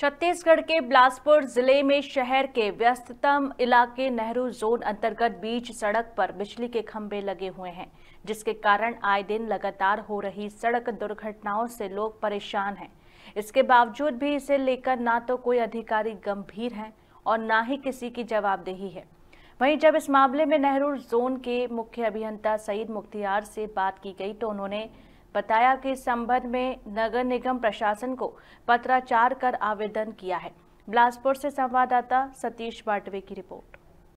छत्तीसगढ़ के बिलासपुर जिले में शहर के व्यस्ततम इलाके नेहरू जोन अंतर्गत बीच सड़क पर बिजली के खंभे लगे हुए हैं जिसके कारण आए दिन लगातार हो रही सड़क दुर्घटनाओं से लोग परेशान हैं इसके बावजूद भी इसे लेकर ना तो कोई अधिकारी गंभीर हैं और ना ही किसी की जवाबदेही है वहीं जब इस मामले में नेहरू जोन के मुख्य अभियंता सईद मुख्तियार से बात की गई तो उन्होंने बताया कि इस संबंध में नगर निगम प्रशासन को पत्राचार कर आवेदन किया है बिलासपुर से संवाददाता सतीश बाटवे की रिपोर्ट